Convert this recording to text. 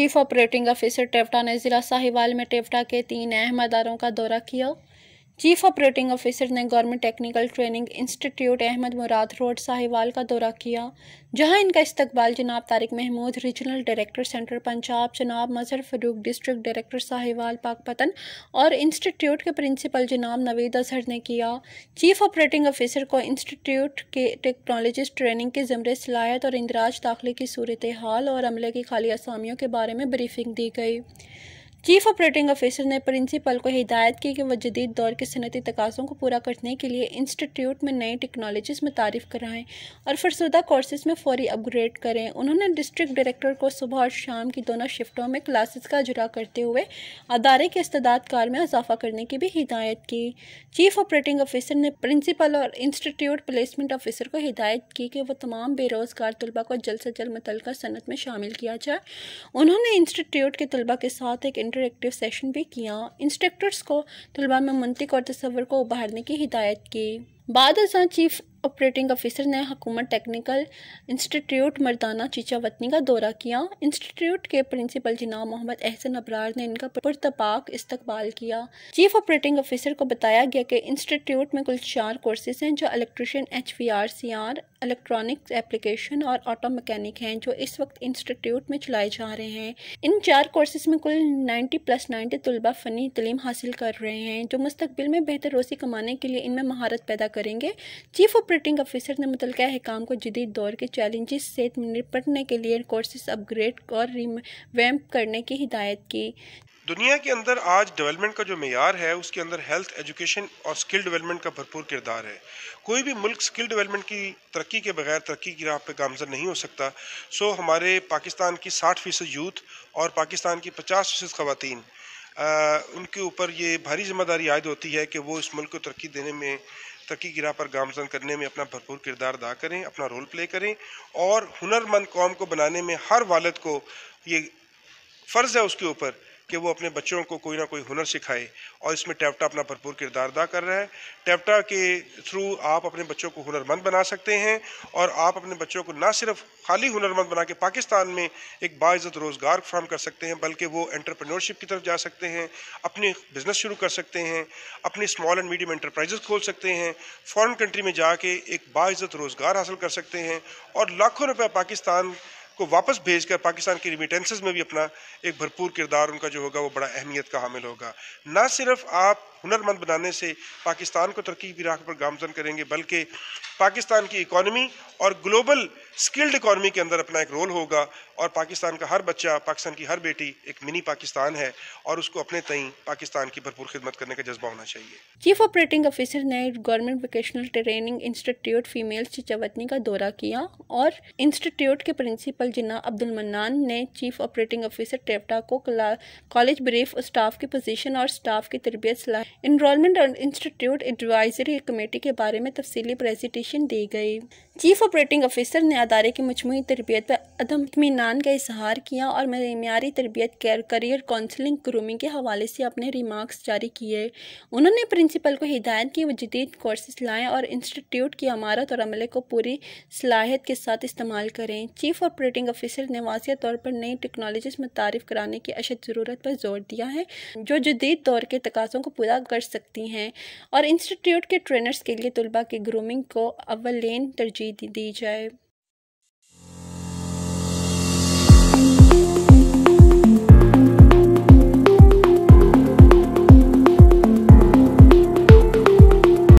chief operating officer टेवटा ने ज़िला साहिवाल में टेवटा के तीन अहम अदारों का दौरा किया चीफ ऑपरेटिंग ऑफिसर ने government technical training institute Ahmad Murad road Sahiwal का दौरा किया जहां इनका इस्तकबाल जनाब Tariq Mahmood regional director centre Punjab जनाब मजहर फरूक डिस्ट्रिक्ट डायरेक्टर साहिवाल पाकपतन और इंस्टीट्यूट के प्रिंसिपल जनाब नवीद अजहर ने किया चीफ ऑपरेटिंग ऑफिसर को इंस्टीट्यूट के टेक्नोलॉजिस्ट ट्रेनिंग के ज़मरे सलाहत और इंदराज दाखिले की सूरत हाल और अमले की खाली असामियों के बारे में ब्रीफिंग दी गई चीफ ऑपरेटिंग ऑफिसर ने प्रिंसिपल को हिदायत की कि वह जदीद दौर के सनती तकाज़ों को पूरा करने के लिए इंस्टीट्यूट में नई टेक्नोलॉजीज़ में तारीफ़ कराएं और फरसुदा कोर्सेज़ में फौरी अपग्रेड करें उन्होंने डिस्ट्रिक्ट डायरेक्टर को सुबह और शाम की दोनों शिफ्टों में क्लासेस का अजरा करते हुए अदारे के इस्तात कार में इजाफा करने की भी हिदायत की चीफ ऑपरेटिंग ऑफिसर ने प्रिंसिपल और इंस्टीट्यूट प्लेसमेंट ऑफिसर को हिदायत की कि वह तमाम बेरोज़गार तलबा को जल्द से जल्द मुतल सनत में शामिल किया जाए उन्होंने इंस्टीट्यूट के तलबा के साथ एक इंटरेक्टिव सेशन भी किया इंस्ट्रक्टर्स को तलबा तो में मनतिक और तस्वर को उभारने की हिदायत की बाद असा चीफ ऑपरेटिंग ऑफिसर ने हुकूमत टेक्निकल इंस्टीट्यूट मर्दाना चीचा वतनी का दौरा किया इंस्टीट्यूट के प्रिंसिपल जिनाब मोहम्मद एहसन अबरार ने इनका पुरतपाक इस्तकबाल किया चीफ ऑपरेटिंग ऑफिसर को बताया गया कि इंस्टीट्यूट में कुल चार कोर्सेज हैं जो electrician H V R C R electronics application और ऑटो मैकेनिक हैं जो इस वक्त इंस्टीट्यूट में चलाए जा रहे हैं इन चार कोर्सेज में कुल 90 प्लस 90 तलबा फ़नी तलीम हासिल कर रहे हैं जो मुस्तबिल में बेहतर रोसी कमाने के लिए इनमें महारत पैदा कर करेंगे चीफ ऑपरेटिंग ऑफिसर ने मुतल हकाम को जदीद दौर के चैलेंजेस से निपटने के लिए कोर्सेस अपग्रेड और रिवैम्प करने की हिदायत की दुनिया के अंदर आज डेवलपमेंट का जो मैार है उसके अंदर हेल्थ एजुकेशन और स्किल डेवलपमेंट का भरपूर किरदार है कोई भी मुल्क स्किल डेवलपमेंट की तरक्की के बगैर तरक्की की राह पर गामजन नहीं हो सकता सो हमारे पाकिस्तान की 60 फ़ीसद यूथ और पाकिस्तान की 50 फ़ीसद खुवान उनके ऊपर ये भारी जिम्मेदारी आयद होती है कि वो इस मुल्क को तरक्की देने में तरक्की गिरा पर गामजन करने में अपना भरपूर किरदार अदा करें अपना रोल प्ले करें और हुनरमंद कौम को बनाने में हर वालद को ये फ़र्ज़ है उसके ऊपर कि वो अपने बच्चों को कोई ना कोई हुनर सिखाए और इसमें टैप्टा अपना भरपूर किरदार अदा कर रहा है टैप्टा के थ्रू आप अपने बच्चों को हुनरमंद बना सकते हैं और आप अपने बच्चों को ना सिर्फ खाली हुनरमंद बना के पाकिस्तान में एक बाज़त रोज़गार फ्राम कर सकते हैं बल्कि वो एंटरप्रेन्योरशिप की तरफ जा सकते हैं अपने बिज़नेस शुरू कर सकते हैं अपने स्मॉल एंड मीडियम एंटरप्राइजेस खोल सकते हैं फॉरेन कंट्री में जाके एक बाज़त रोज़गार हासिल कर सकते हैं और लाखों रुपये पाकिस्तान को वापस भेजकर पाकिस्तान की रिमिटेंस में भी अपना एक भरपूर किरदार उनका जो होगा वो बड़ा अहमियत का हामिल होगा ना सिर्फ आप हुनरमंद बनाने से पाकिस्तान को तरक्की की राह पर गामजन करेंगे बल्कि पाकिस्तान की इकॉनमी और ग्लोबल स्किल्ड इकॉनमी के अंदर अपना एक रोल होगा और पाकिस्तान का हर बच्चा पाकिस्तान की हर बेटी एक मिनी पाकिस्तान है और उसको अपने तई पाकिस्तान की भरपूर खिदमत करने का जज्बा होना चाहिए चीफ ऑपरेटिंग ऑफिसर ने government vocational training institute female Chichawatni का दौरा किया और इंस्टीट्यूट के प्रिंसिपल जिना अब्दुल मनान ने चीफ ऑपरेटिंग ऑफिसर टेपटा को कॉलेज ब्रीफ स्टाफ की पोजिशन और स्टाफ की तरबियत सलाह इनरोलमेंट और इंस्टीट्यूट एडवाइजरी कमेटी के बारे में तफसीली प्रेजेंटेशन दी गई चीफ ऑपरेटिंग ऑफिसर ने अदारे की मजमू तरबियत पर अदम इतमान का इजहार किया और मैारी तरबियत केयर करियर काउंसलिंग ग्रूमिंग के हवाले से अपने रिमार्क्स जारी किए उन्होंने प्रिंसिपल को हिदायत की वो जदीद कोर्सेज लाएँ और इंस्टीट्यूट की अमारत और अमले को पूरी सलाहियत के साथ इस्तेमाल करें चीफ ऑपरेटिंग ऑफिसर ने वाजिया तौर पर नई टेक्नोलॉजीज मुतारफ़ कराने की अशद ज़रूरत पर जोर दिया है जो जदीद दौर के तकाज़ों को पूरा कर सकती हैं और इंस्टीट्यूट के ट्रेनर्स के लिए तलबा की ग्रूमिंग को अव्वल तरजीह दी जाए